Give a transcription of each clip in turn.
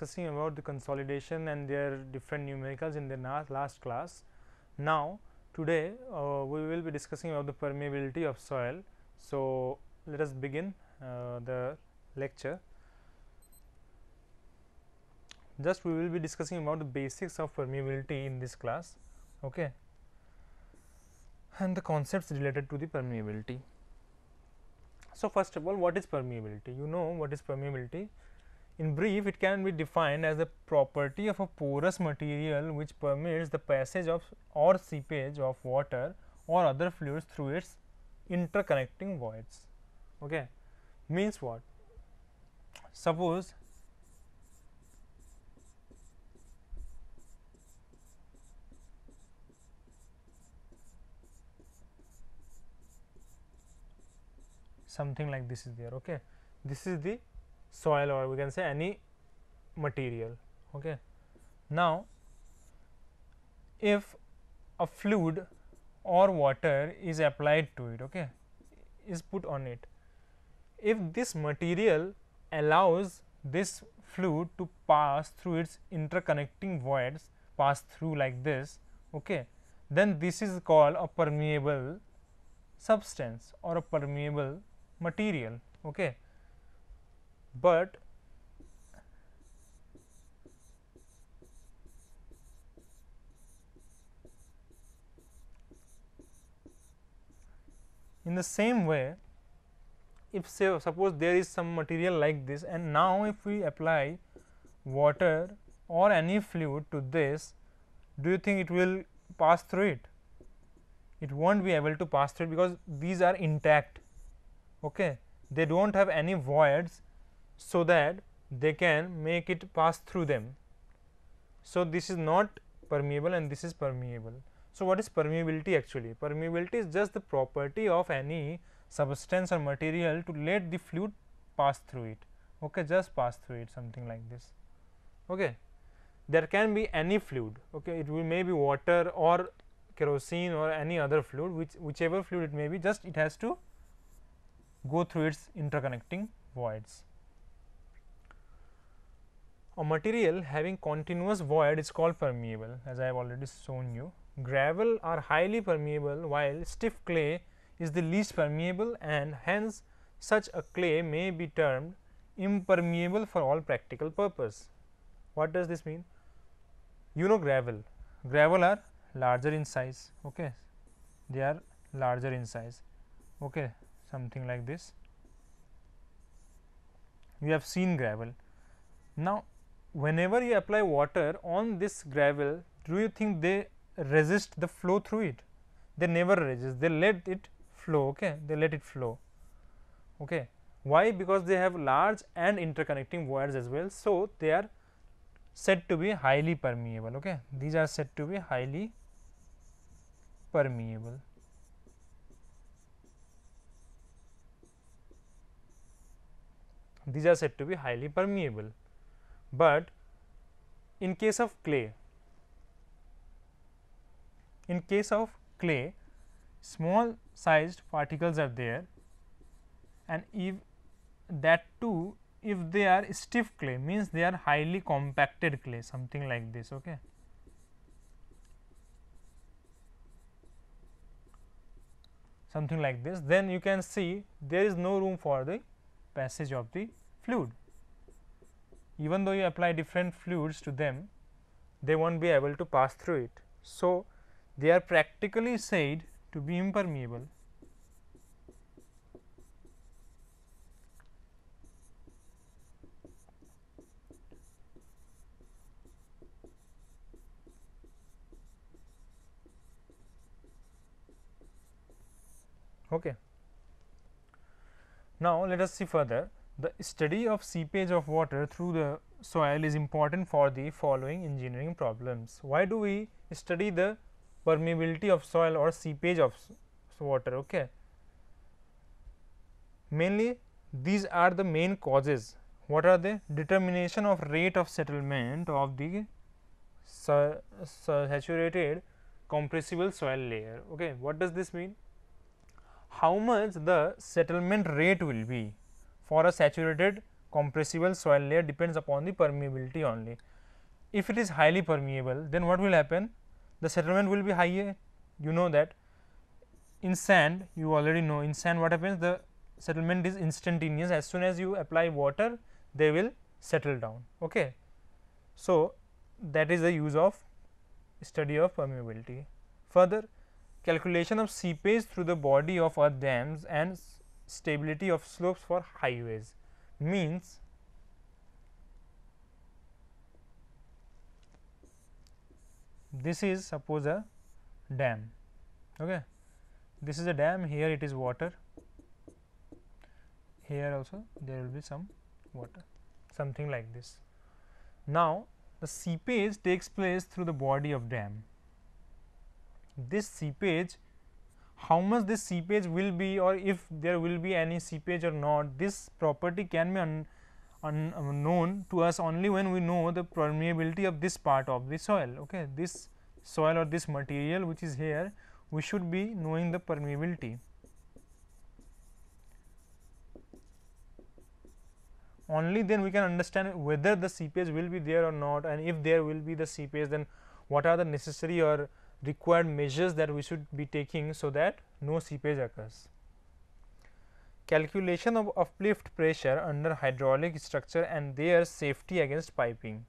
discussing about the consolidation and their different numericals in the last class. Now, today uh, we will be discussing about the permeability of soil. So, let us begin uh, the lecture. Just we will be discussing about the basics of permeability in this class okay, and the concepts related to the permeability. So, first of all what is permeability? You know what is permeability? In brief, it can be defined as the property of a porous material which permits the passage of or seepage of water or other fluids through its interconnecting voids. Okay. Means what? Suppose something like this is there. Okay. This is the soil or we can say any material. Okay. Now, if a fluid or water is applied to it, okay, is put on it, if this material allows this fluid to pass through its interconnecting voids, pass through like this, okay, then this is called a permeable substance or a permeable material. Okay but in the same way if say suppose there is some material like this and now if we apply water or any fluid to this do you think it will pass through it it won't be able to pass through because these are intact okay they don't have any voids so that they can make it pass through them. So, this is not permeable and this is permeable. So, what is permeability actually? Permeability is just the property of any substance or material to let the fluid pass through it, okay, just pass through it something like this. Okay. There can be any fluid, okay, it will may be water or kerosene or any other fluid which whichever fluid it may be just it has to go through its interconnecting voids. A material having continuous void is called permeable as I have already shown you. Gravel are highly permeable while stiff clay is the least permeable and hence such a clay may be termed impermeable for all practical purpose. What does this mean? You know gravel, gravel are larger in size, okay. they are larger in size, okay. something like this. We have seen gravel. Now, whenever you apply water on this gravel do you think they resist the flow through it they never resist they let it flow okay they let it flow okay why because they have large and interconnecting wires as well so they are said to be highly permeable okay these are said to be highly permeable these are said to be highly permeable but in case of clay, in case of clay, small sized particles are there and if that too if they are stiff clay means they are highly compacted clay something like this. Okay. something like this then you can see there is no room for the passage of the fluid even though you apply different fluids to them they will not be able to pass through it. So, they are practically said to be impermeable. Okay. Now, let us see further the study of seepage of water through the soil is important for the following engineering problems. Why do we study the permeability of soil or seepage of water? Okay. Mainly these are the main causes. What are the Determination of rate of settlement of the saturated compressible soil layer. Okay. What does this mean? How much the settlement rate will be? for a saturated compressible soil layer depends upon the permeability only. If it is highly permeable, then what will happen? The settlement will be higher, you know that. In sand, you already know in sand what happens the settlement is instantaneous as soon as you apply water they will settle down. Okay. So, that is the use of study of permeability. Further calculation of seepage through the body of earth dams and stability of slopes for highways means this is suppose a dam okay this is a dam here it is water here also there will be some water something like this now the seepage takes place through the body of dam this seepage how much this seepage will be or if there will be any seepage or not this property can be un, un, unknown to us only when we know the permeability of this part of the soil okay this soil or this material which is here we should be knowing the permeability only then we can understand whether the seepage will be there or not and if there will be the seepage then what are the necessary or required measures that we should be taking so that no seepage occurs. Calculation of uplift pressure under hydraulic structure and their safety against piping.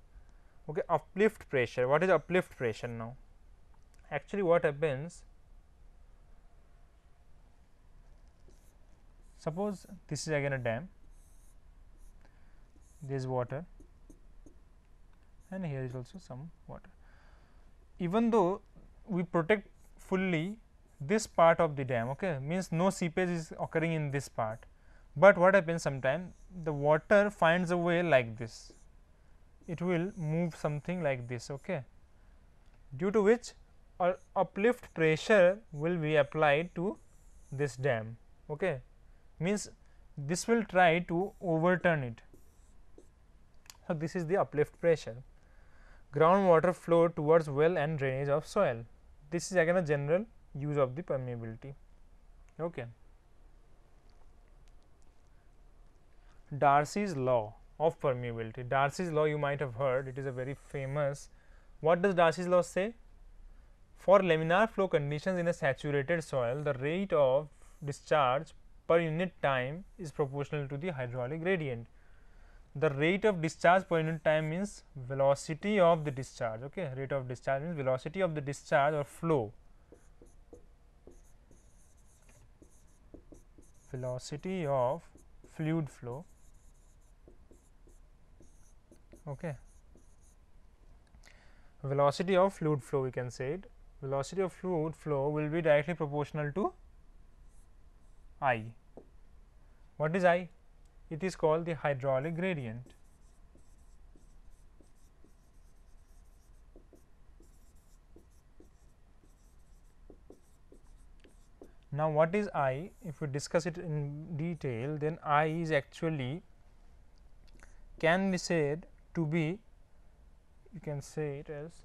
Okay, uplift pressure. What is uplift pressure now? Actually, what happens? Suppose this is again a dam. There is water, and here is also some water. Even though we protect fully this part of the dam okay means no seepage is occurring in this part but what happens sometime the water finds a way like this it will move something like this okay due to which uh, uplift pressure will be applied to this dam okay means this will try to overturn it so this is the uplift pressure groundwater flow towards well and drainage of soil. This is again a general use of the permeability. Okay. Darcy's law of permeability. Darcy's law you might have heard, it is a very famous. What does Darcy's law say? For laminar flow conditions in a saturated soil, the rate of discharge per unit time is proportional to the hydraulic gradient the rate of discharge per unit time means velocity of the discharge okay rate of discharge means velocity of the discharge or flow velocity of fluid flow okay velocity of fluid flow we can say it velocity of fluid flow will be directly proportional to i what is i it is called the hydraulic gradient. Now, what is I? If we discuss it in detail, then I is actually can be said to be you can say it as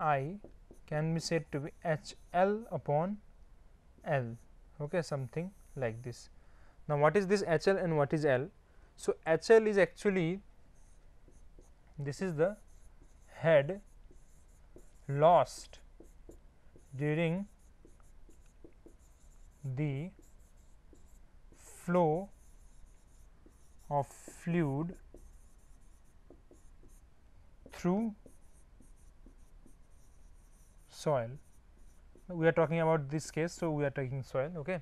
i can be said to be h l upon l okay something like this. Now, what is this h l and what is l? So, h l is actually this is the head lost during the flow of fluid through soil we are talking about this case so we are taking soil okay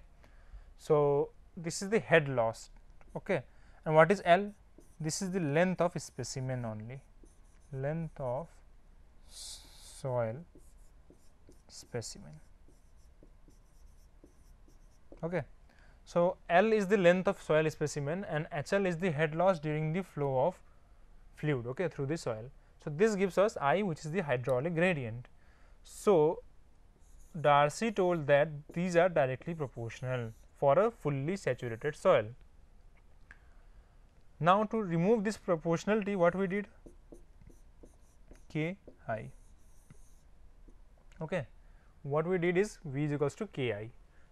so this is the head loss okay and what is l this is the length of specimen only length of soil specimen okay so l is the length of soil specimen and hl is the head loss during the flow of fluid okay through the soil so this gives us i which is the hydraulic gradient so, Darcy told that these are directly proportional for a fully saturated soil. Now, to remove this proportionality what we did k i. Okay. What we did is v is equals to k i.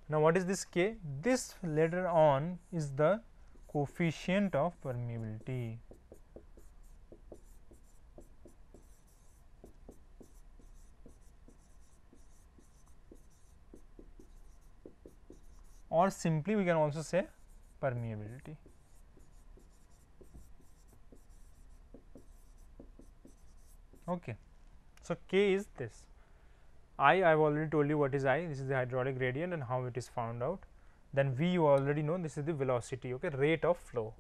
Now, what is this k? This later on is the coefficient of permeability or simply we can also say permeability. Okay. So, K is this I I have already told you what is I this is the hydraulic gradient and how it is found out then V you already know this is the velocity okay rate of flow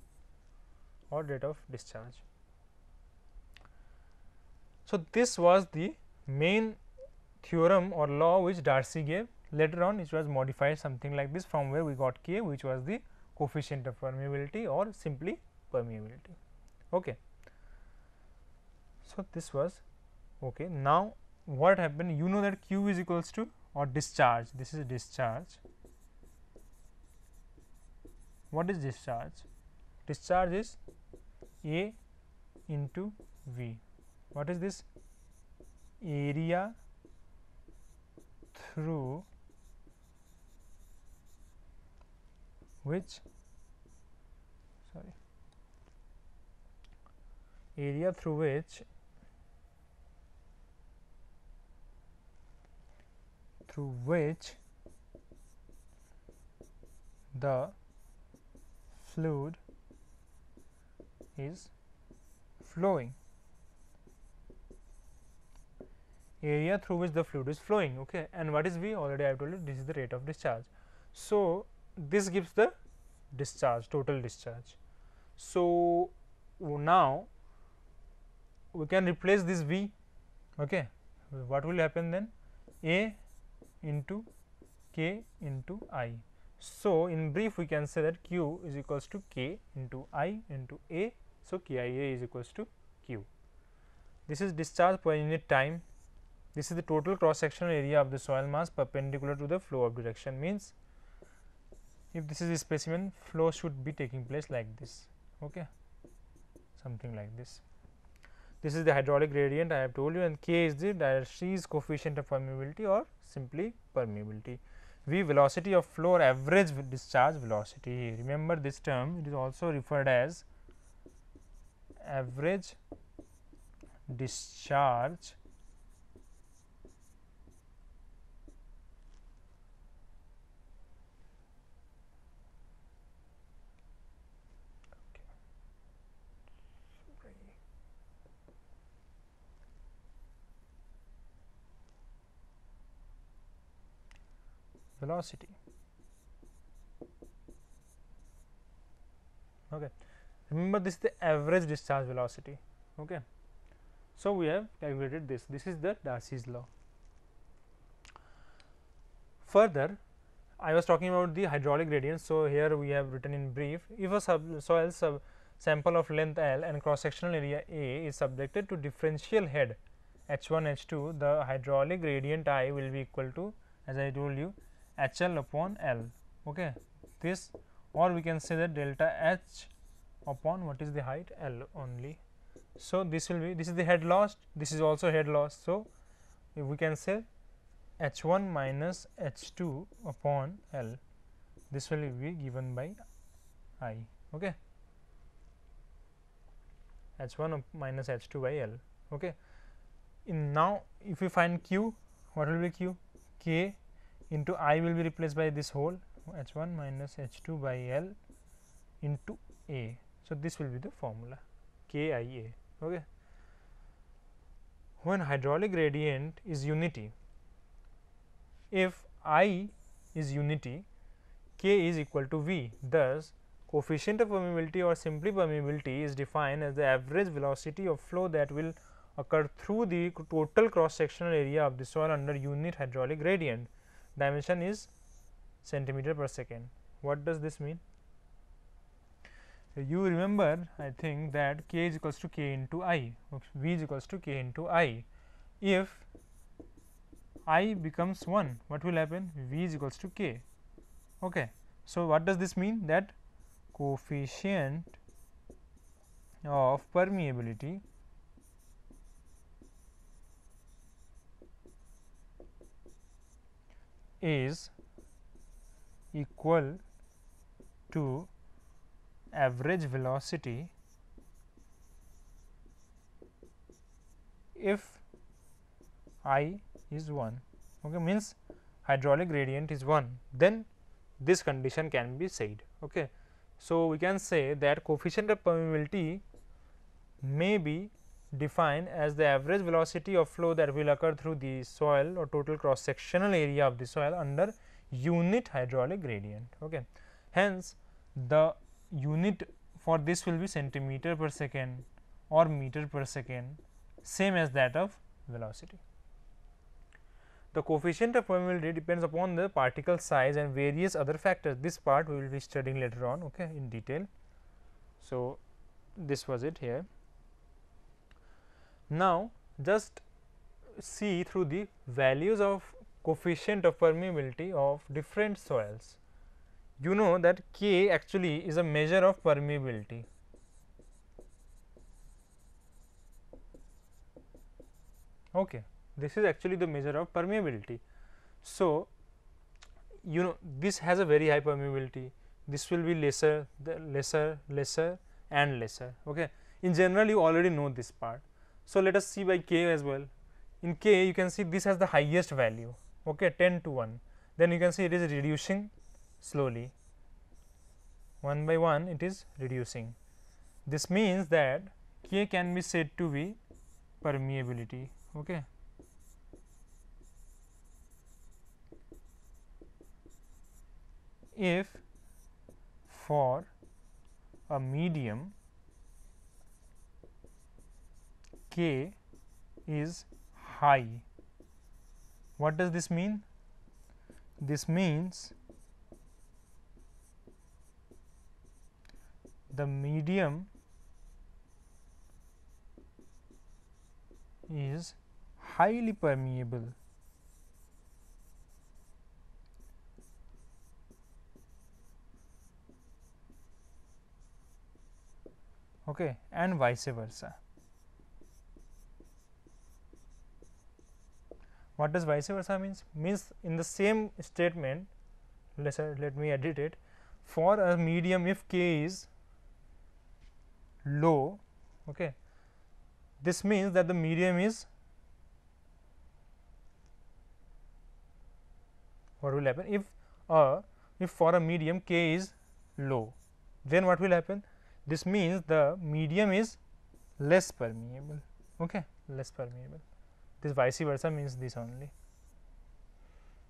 or rate of discharge. So, this was the main theorem or law which Darcy gave Later on it was modified something like this from where we got K which was the coefficient of permeability or simply permeability. Okay. So, this was okay. Now, what happened you know that Q is equals to or discharge this is discharge. What is discharge? Discharge is A into V. What is this? Area through which sorry area through which through which the fluid is flowing area through which the fluid is flowing okay and what is v already i have told you this is the rate of discharge so this gives the discharge total discharge. So, now we can replace this V okay. what will happen then A into K into I. So, in brief we can say that Q is equals to K into I into A. So, KIA is equals to Q. This is discharge per unit time. This is the total cross sectional area of the soil mass perpendicular to the flow of direction means if this is a specimen flow should be taking place like this okay something like this this is the hydraulic gradient I have told you and k is the Dirichlet's coefficient of permeability or simply permeability. V velocity of flow or average discharge velocity. Remember this term it is also referred as average discharge velocity okay remember this is the average discharge velocity okay so we have calculated this this is the darcy's law further i was talking about the hydraulic gradient so here we have written in brief if a sub soil sub sample of length L and cross sectional area A is subjected to differential head H1 H2 the hydraulic gradient I will be equal to as I told you HL upon L. Okay. This or we can say that delta H upon what is the height L only. So, this will be this is the head loss, this is also head loss. So, if we can say H 1 minus H 2 upon L this will be given by I okay H 1 minus H 2 by L okay. In now if we find Q what will be Q K into i will be replaced by this whole h 1 minus h 2 by l into a. So, this will be the formula k i a. Okay. When hydraulic gradient is unity, if i is unity, k is equal to v. Thus, coefficient of permeability or simply permeability is defined as the average velocity of flow that will occur through the total cross sectional area of the soil under unit hydraulic gradient dimension is centimeter per second. What does this mean? So, you remember I think that k is equals to k into i. V is equals to k into i. If i becomes 1, what will happen? v is equals to k. Okay. So, what does this mean? That coefficient of permeability is equal to average velocity if i is 1 okay means hydraulic gradient is 1 then this condition can be said okay so we can say that coefficient of permeability may be define as the average velocity of flow that will occur through the soil or total cross sectional area of the soil under unit hydraulic gradient. Okay. Hence, the unit for this will be centimeter per second or meter per second same as that of velocity. The coefficient of permeability depends upon the particle size and various other factors. This part we will be studying later on okay, in detail. So, this was it here. Now, just see through the values of coefficient of permeability of different soils. You know that K actually is a measure of permeability. Okay, this is actually the measure of permeability. So, you know this has a very high permeability, this will be lesser, lesser, lesser and lesser. Okay. In general, you already know this part so, let us see by k as well. In k you can see this has the highest value okay 10 to 1 then you can see it is reducing slowly 1 by 1 it is reducing. This means that k can be said to be permeability. Okay. if for a medium k is high. What does this mean? This means the medium is highly permeable. okay and vice versa What does vice versa means? Means in the same statement, let us uh, let me edit it. For a medium, if k is low, okay, this means that the medium is what will happen if uh, if for a medium k is low then what will happen this means the medium is less permeable okay less permeable this vice versa means this only.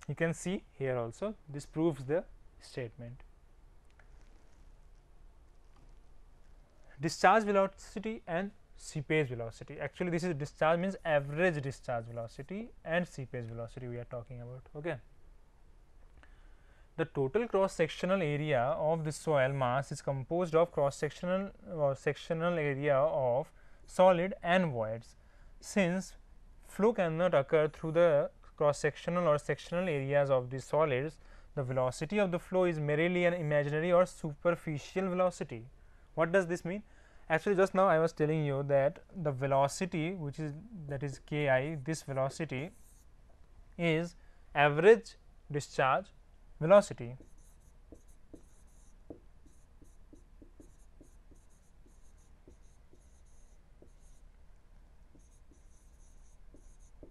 You can see here also this proves the statement. Discharge velocity and seepage velocity actually this is discharge means average discharge velocity and seepage velocity we are talking about. Okay. The total cross sectional area of the soil mass is composed of cross sectional or uh, sectional area of solid and voids since flow cannot occur through the cross sectional or sectional areas of the solids the velocity of the flow is merely an imaginary or superficial velocity what does this mean actually just now i was telling you that the velocity which is that is ki this velocity is average discharge velocity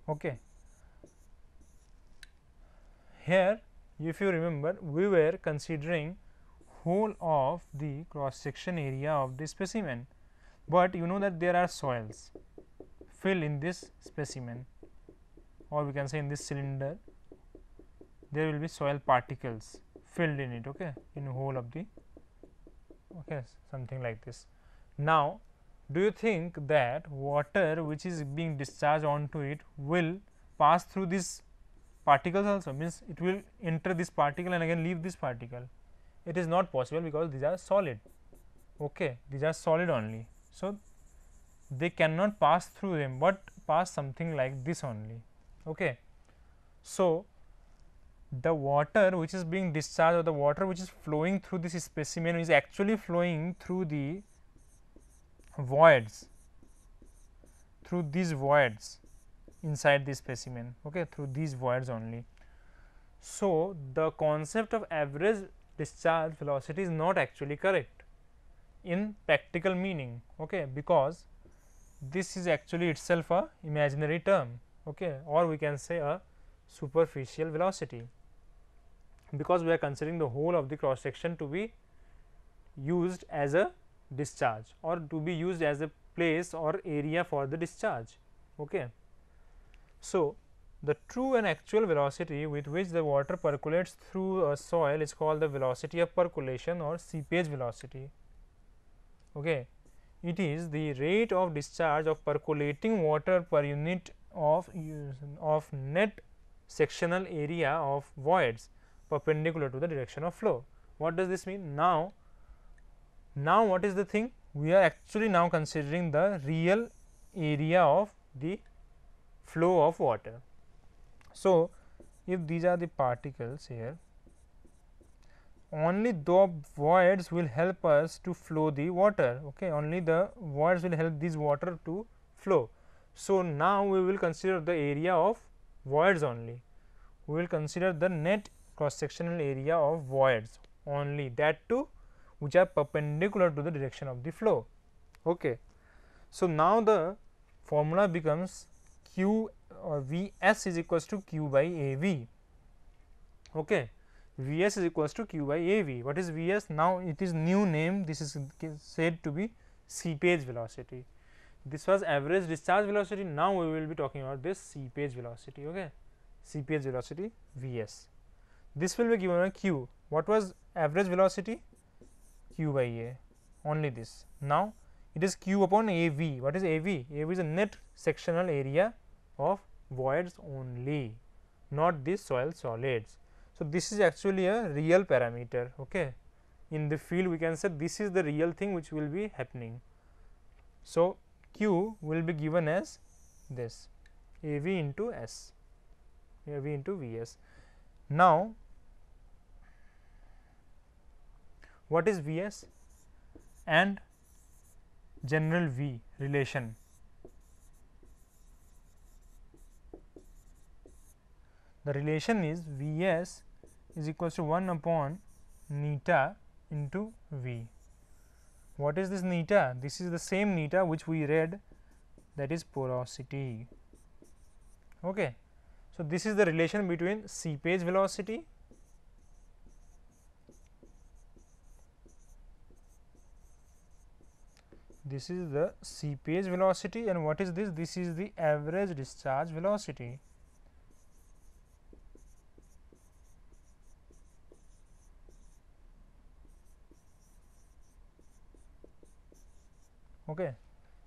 Okay. Here if you remember we were considering whole of the cross section area of the specimen, but you know that there are soils fill in this specimen or we can say in this cylinder there will be soil particles filled in it okay in whole of the okay something like this now do you think that water which is being discharged onto it will pass through these particles also means it will enter this particle and again leave this particle it is not possible because these are solid okay these are solid only so they cannot pass through them but pass something like this only okay so the water which is being discharged or the water which is flowing through this specimen is actually flowing through the voids through these voids inside the specimen okay through these voids only so the concept of average discharge velocity is not actually correct in practical meaning okay because this is actually itself a imaginary term okay or we can say a superficial velocity because we are considering the whole of the cross section to be used as a discharge or to be used as a place or area for the discharge. Okay. So, the true and actual velocity with which the water percolates through a soil is called the velocity of percolation or seepage velocity. Okay. It is the rate of discharge of percolating water per unit of, of net sectional area of voids perpendicular to the direction of flow. What does this mean? Now, now, what is the thing? We are actually now considering the real area of the flow of water. So, if these are the particles here, only the voids will help us to flow the water, okay? only the voids will help this water to flow. So, now we will consider the area of voids only, we will consider the net cross sectional area of voids only that too which are perpendicular to the direction of the flow. Okay. So, now the formula becomes q or uh, V s is equals to q by A v. Okay. V s is equals to q by A v. What is V s? Now, it is new name this is said to be seepage velocity. This was average discharge velocity now we will be talking about this seepage velocity. Okay. Seepage velocity V s. This will be given by q. What was average velocity? q by a only this. Now, it is q upon a v. What is a v? a v is a net sectional area of voids only, not the soil solids. So, this is actually a real parameter. Okay. In the field, we can say this is the real thing which will be happening. So, q will be given as this a v into s a v into v s. Now, what is V s and general V relation. The relation is V s is equals to 1 upon neta into V. What is this neta? This is the same neta which we read that is porosity. Okay. So, this is the relation between seepage velocity this is the seepage velocity and what is this this is the average discharge velocity okay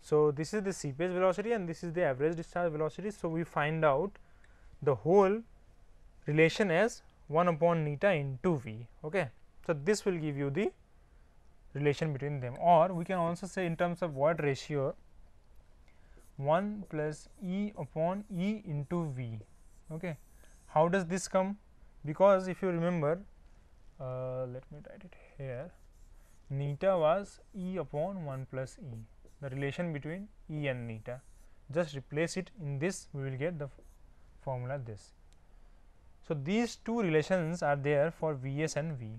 so this is the seepage velocity and this is the average discharge velocity so we find out the whole relation as 1 upon eta into v okay so this will give you the relation between them or we can also say in terms of what ratio 1 plus E upon E into V. Okay. How does this come? Because if you remember, uh, let me write it here, neta was E upon 1 plus E, the relation between E and neta. Just replace it in this, we will get the formula this. So, these two relations are there for V s and V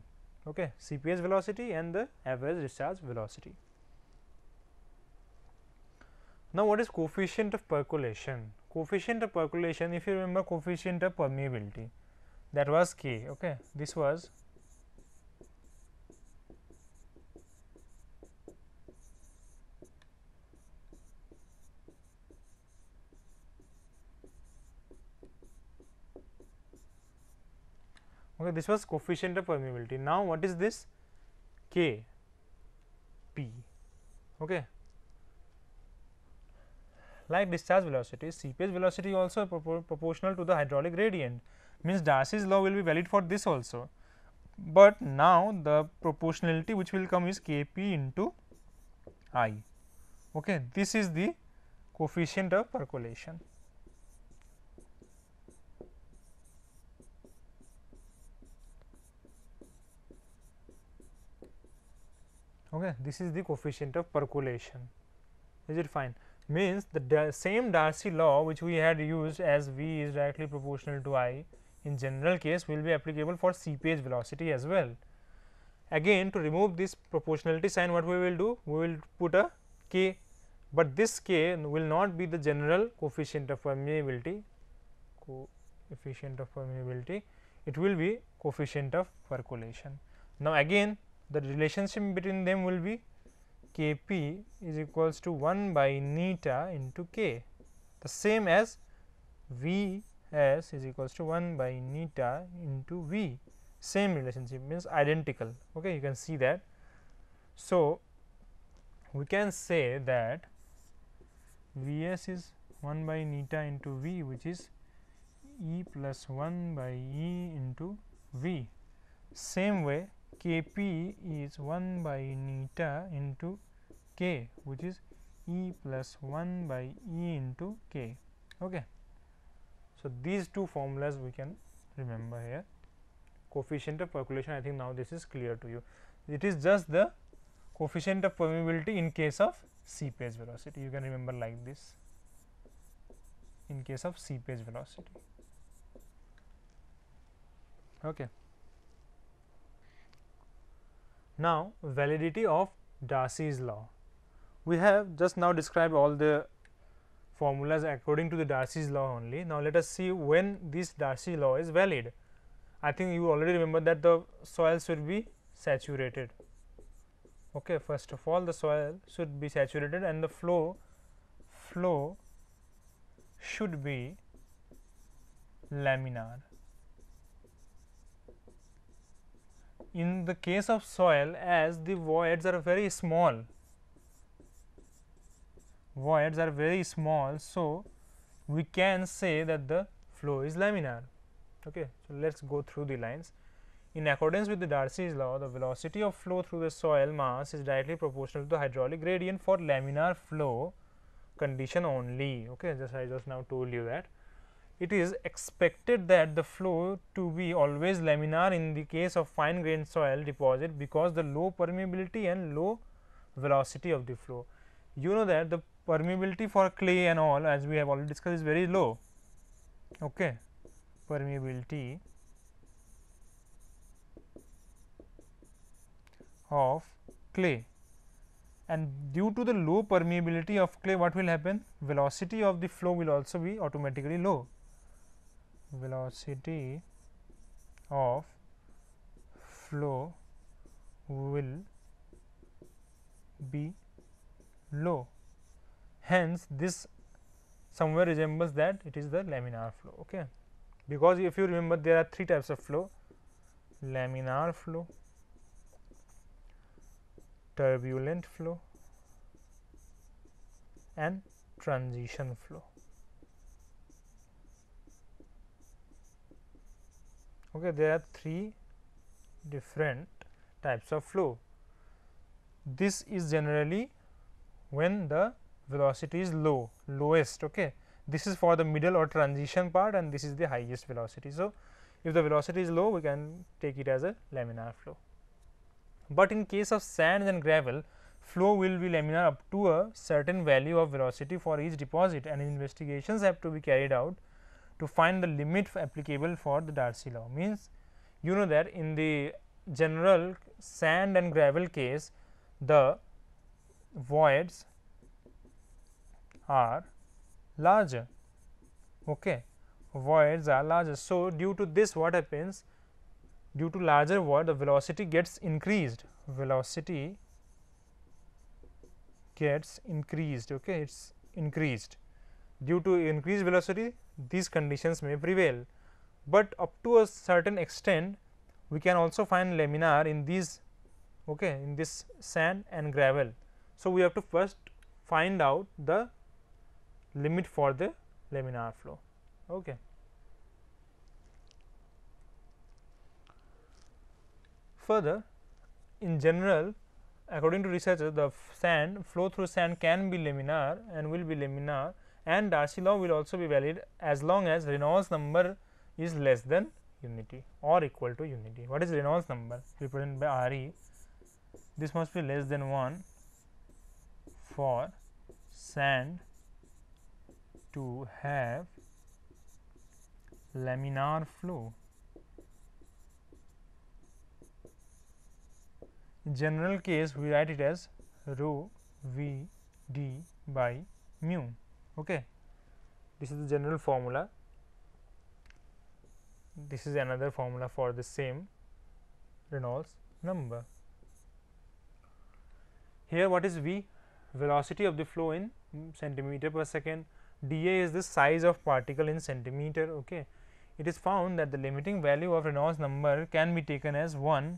okay CPS velocity and the average discharge velocity. Now, what is coefficient of percolation? Coefficient of percolation, if you remember coefficient of permeability, that was K. Okay, this was okay, this was coefficient of permeability. Now, what is this K P okay. Like discharge velocity, seepage velocity also proportional to the hydraulic gradient means Darcy's law will be valid for this also, but now the proportionality which will come is K P into I. Okay. This is the coefficient of percolation. okay this is the coefficient of percolation is it fine means the same darcy law which we had used as v is directly proportional to i in general case will be applicable for seepage velocity as well again to remove this proportionality sign what we will do we will put a k but this k will not be the general coefficient of permeability coefficient of permeability it will be coefficient of percolation now again the relationship between them will be k p is equals to 1 by neta into k the same as v s is equals to 1 by neta into v same relationship means identical okay you can see that so we can say that v s is 1 by neta into v which is e plus 1 by e into v same way k p is 1 by eta into k which is e plus 1 by e into k. Okay. So, these two formulas we can remember here coefficient of percolation I think now this is clear to you. It is just the coefficient of permeability in case of seepage velocity you can remember like this in case of seepage velocity. Okay. Now, validity of Darcy's law. We have just now described all the formulas according to the Darcy's law only. Now, let us see when this Darcy law is valid. I think you already remember that the soil should be saturated. Okay, first of all the soil should be saturated and the flow flow should be laminar. in the case of soil as the voids are very small, voids are very small. So, we can say that the flow is laminar. Okay. So, let us go through the lines. In accordance with the Darcy's law, the velocity of flow through the soil mass is directly proportional to the hydraulic gradient for laminar flow condition only. Okay, just I just now told you that it is expected that the flow to be always laminar in the case of fine grained soil deposit because the low permeability and low velocity of the flow. You know that the permeability for clay and all as we have already discussed is very low. Okay. Permeability of clay and due to the low permeability of clay what will happen velocity of the flow will also be automatically low velocity of flow will be low. Hence, this somewhere resembles that it is the laminar flow. Okay, because if you remember, there are three types of flow: laminar flow, turbulent flow, and transition flow. okay there are three different types of flow this is generally when the velocity is low lowest okay this is for the middle or transition part and this is the highest velocity so if the velocity is low we can take it as a laminar flow but in case of sand and gravel flow will be laminar up to a certain value of velocity for each deposit and investigations have to be carried out to find the limit applicable for the Darcy law means you know that in the general sand and gravel case the voids are larger okay voids are larger so due to this what happens due to larger void the velocity gets increased velocity gets increased okay it's increased due to increased velocity these conditions may prevail, but up to a certain extent we can also find laminar in these okay in this sand and gravel. So, we have to first find out the limit for the laminar flow. Okay. Further in general according to researchers the sand flow through sand can be laminar and will be laminar and Darcy law will also be valid as long as Reynolds number is less than unity or equal to unity. What is Reynolds number represented by Re? This must be less than 1 for sand to have laminar flow. In general case we write it as rho v d by mu okay this is the general formula this is another formula for the same Reynolds number here what is v velocity of the flow in centimeter per second dA is the size of particle in centimeter okay it is found that the limiting value of Reynolds number can be taken as 1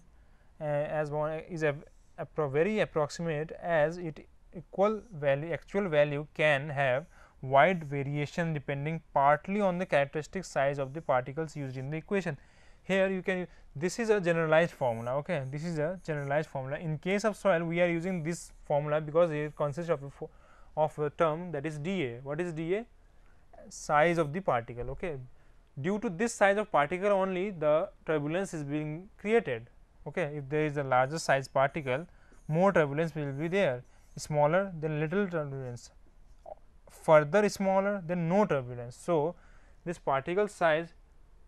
uh, as 1 is a, a very approximate as it equal value actual value can have wide variation depending partly on the characteristic size of the particles used in the equation. Here you can this is a generalized formula okay this is a generalized formula in case of soil we are using this formula because it consists of a of a term that is dA what is dA size of the particle okay due to this size of particle only the turbulence is being created okay if there is a larger size particle more turbulence will be there smaller then little turbulence further smaller then no turbulence. So, this particle size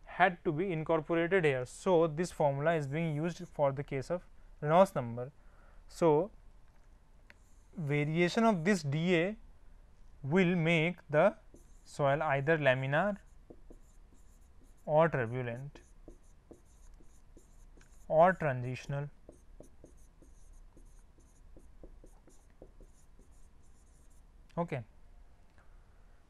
had to be incorporated here. So, this formula is being used for the case of Reynolds number. So, variation of this dA will make the soil either laminar or turbulent or transitional okay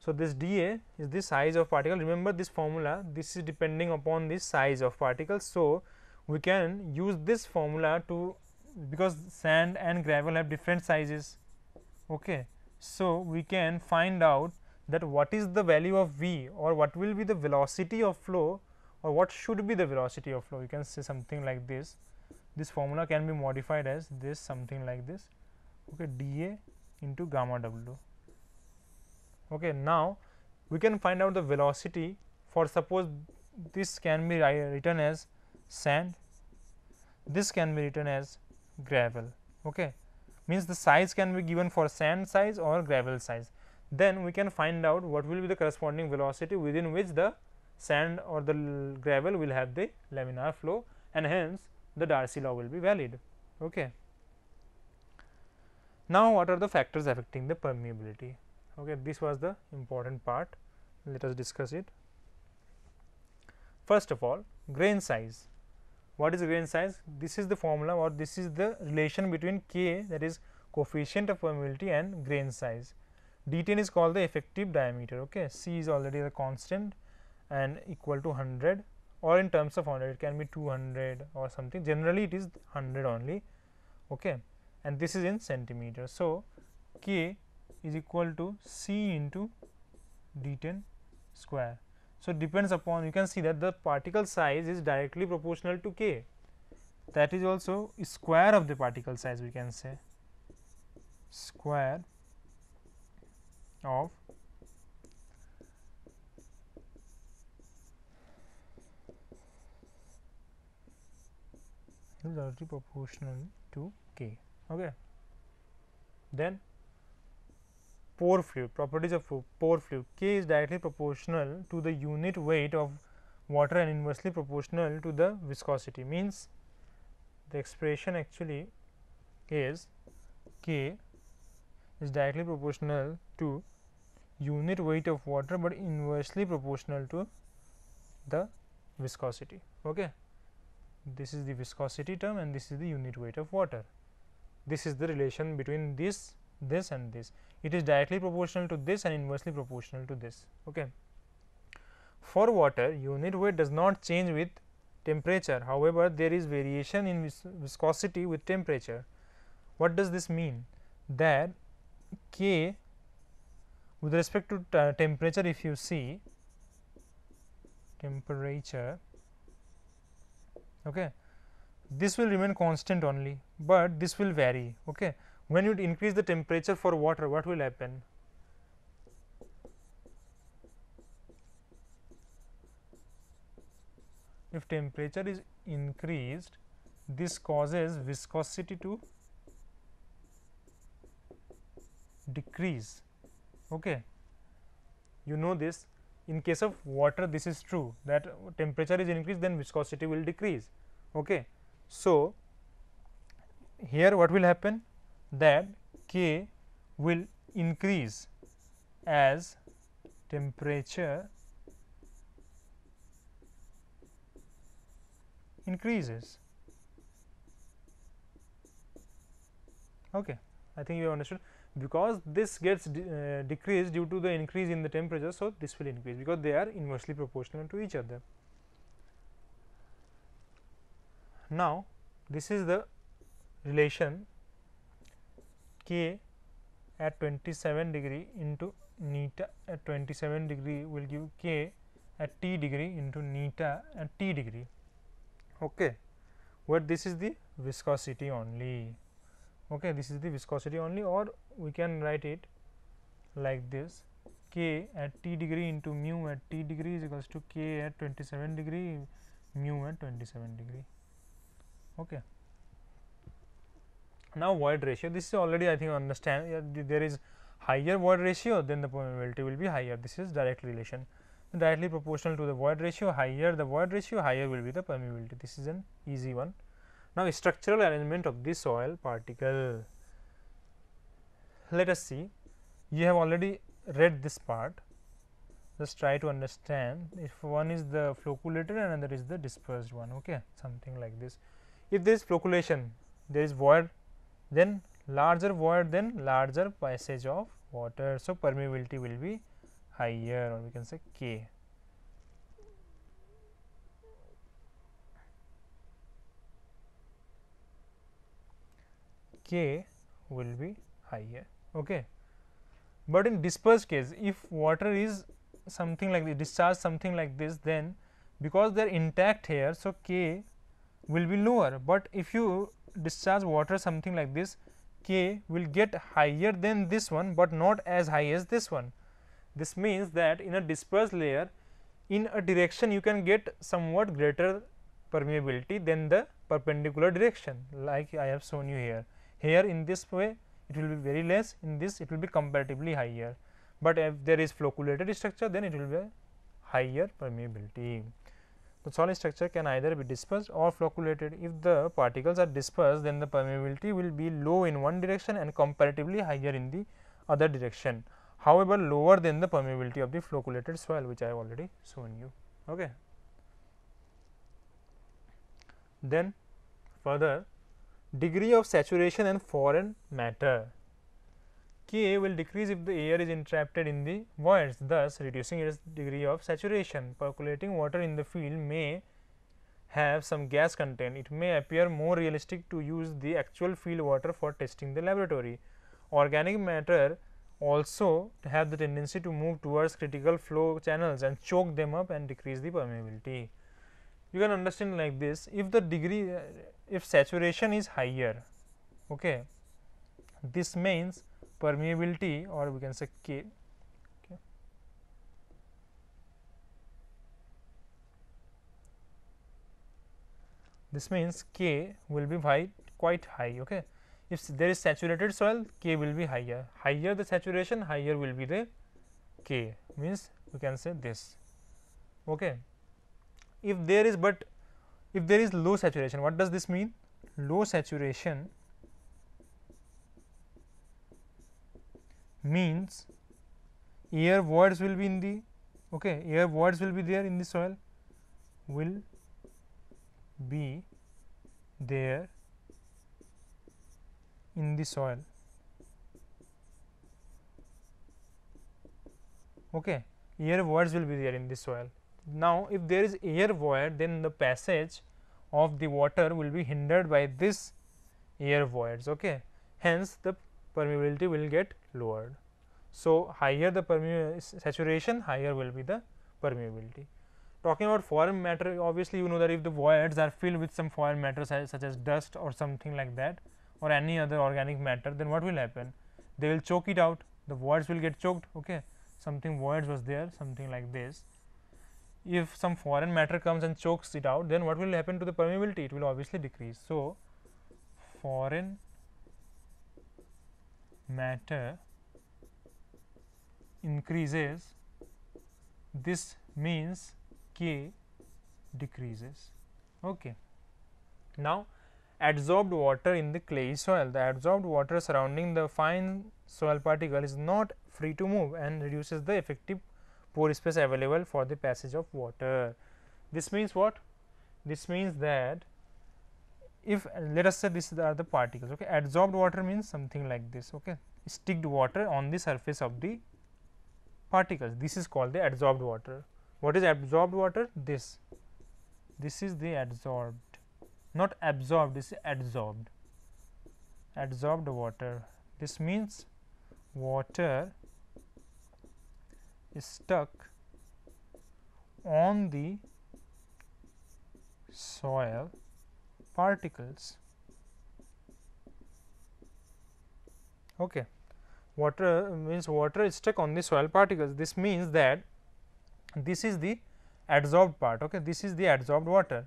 so, this d a is the size of particle remember this formula this is depending upon the size of particles. So, we can use this formula to because sand and gravel have different sizes. Okay. So, we can find out that what is the value of v or what will be the velocity of flow or what should be the velocity of flow you can say something like this. This formula can be modified as this something like this okay, dA into gamma w okay now we can find out the velocity for suppose this can be written as sand this can be written as gravel okay means the size can be given for sand size or gravel size then we can find out what will be the corresponding velocity within which the sand or the gravel will have the laminar flow and hence the Darcy law will be valid. Okay. Now, what are the factors affecting the permeability? okay this was the important part let us discuss it first of all grain size what is grain size this is the formula or this is the relation between k that is coefficient of permeability and grain size d10 is called the effective diameter okay c is already the constant and equal to 100 or in terms of 100 it can be 200 or something generally it is 100 only okay and this is in centimeter so k is equal to c into d10 square. So, depends upon you can see that the particle size is directly proportional to k that is also square of the particle size we can say square of is directly proportional to k okay then pore fluid properties of pore fluid k is directly proportional to the unit weight of water and inversely proportional to the viscosity means the expression actually is k is directly proportional to unit weight of water, but inversely proportional to the viscosity. Okay. This is the viscosity term and this is the unit weight of water. This is the relation between these this and this it is directly proportional to this and inversely proportional to this okay for water unit weight does not change with temperature however there is variation in vis viscosity with temperature what does this mean that k with respect to temperature if you see temperature okay this will remain constant only but this will vary okay when you increase the temperature for water what will happen if temperature is increased this causes viscosity to decrease okay you know this in case of water this is true that temperature is increased then viscosity will decrease okay so here what will happen that K will increase as temperature increases. Okay, I think you have understood because this gets de uh, decreased due to the increase in the temperature. So, this will increase because they are inversely proportional to each other. Now, this is the relation k at 27 degree into neta at 27 degree will give k at t degree into neta at t degree okay where this is the viscosity only okay this is the viscosity only or we can write it like this k at t degree into mu at t degree is equals to k at 27 degree mu at 27 degree okay now, void ratio this is already I think understand there is higher void ratio then the permeability will be higher this is direct relation directly proportional to the void ratio higher the void ratio higher will be the permeability this is an easy one. Now, structural arrangement of this soil particle let us see you have already read this part just try to understand if one is the flocculated and another is the dispersed one okay something like this if there is flocculation there is void then larger void then larger passage of water. So, permeability will be higher or we can say K. K will be higher. Okay. But in dispersed case, if water is something like this discharge something like this then because they are intact here. So, K will be lower, but if you discharge water something like this k will get higher than this one, but not as high as this one. This means that in a dispersed layer in a direction you can get somewhat greater permeability than the perpendicular direction like I have shown you here. Here in this way it will be very less in this it will be comparatively higher, but if there is flocculated structure then it will be higher permeability. The solid structure can either be dispersed or flocculated. If the particles are dispersed, then the permeability will be low in one direction and comparatively higher in the other direction. However, lower than the permeability of the flocculated soil, which I have already shown you. Okay. Then further degree of saturation and foreign matter. K will decrease if the air is entrapped in the voids thus reducing its degree of saturation. Percolating water in the field may have some gas content. It may appear more realistic to use the actual field water for testing the laboratory. Organic matter also have the tendency to move towards critical flow channels and choke them up and decrease the permeability. You can understand like this if the degree if saturation is higher okay this means permeability or we can say K. This means K will be quite high. Okay. If there is saturated soil, K will be higher. Higher the saturation, higher will be the K means we can say this. Okay. If there is but if there is low saturation, what does this mean? Low saturation means air voids will be in the okay air voids will be there in the soil will be there in the soil okay air voids will be there in the soil now if there is air void then the passage of the water will be hindered by this air voids okay hence the permeability will get lowered. So, higher the saturation higher will be the permeability. Talking about foreign matter obviously, you know that if the voids are filled with some foreign matter such as dust or something like that or any other organic matter then what will happen? They will choke it out the voids will get choked okay something voids was there something like this if some foreign matter comes and chokes it out then what will happen to the permeability it will obviously decrease so foreign matter increases this means k decreases. Okay. Now, adsorbed water in the clay soil. The adsorbed water surrounding the fine soil particle is not free to move and reduces the effective pore space available for the passage of water. This means what? This means that if let us say these are the particles okay adsorbed water means something like this okay sticked water on the surface of the particles this is called the adsorbed water what is absorbed water this this is the adsorbed not absorbed this is adsorbed adsorbed water this means water is stuck on the soil particles. Okay. Water uh, means water is stuck on the soil particles. This means that this is the adsorbed part. Okay. This is the adsorbed water.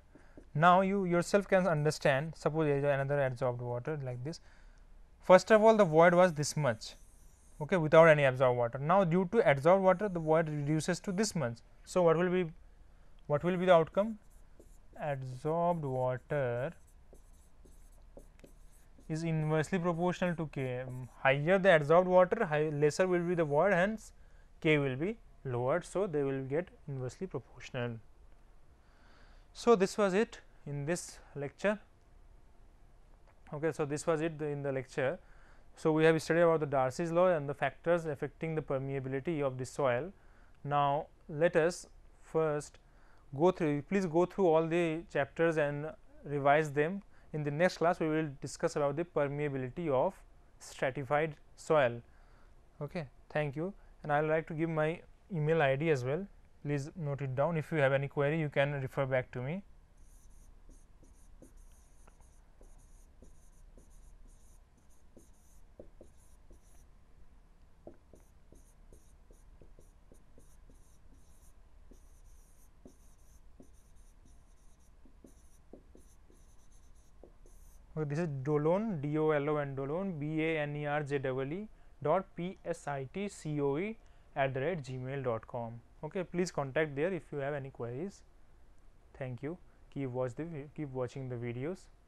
Now, you yourself can understand suppose there is another adsorbed water like this. First of all the void was this much okay, without any absorbed water. Now, due to adsorbed water the void reduces to this much. So, what will be what will be the outcome? adsorbed water is inversely proportional to k. Um, higher the adsorbed water, high, lesser will be the void, hence k will be lowered. So, they will get inversely proportional. So, this was it in this lecture. Okay, so, this was it in the lecture. So, we have studied about the Darcy's law and the factors affecting the permeability of the soil. Now, let us first go through please go through all the chapters and revise them. In the next class we will discuss about the permeability of stratified soil. Okay. Thank you and I would like to give my email id as well please note it down if you have any query you can refer back to me. this is Dolon, D-O-L-O Dolon, dot P-S-I-T-C-O-E at the rate gmail dot com. Okay, please contact there if you have any queries. Thank you. Keep watch the keep watching the videos.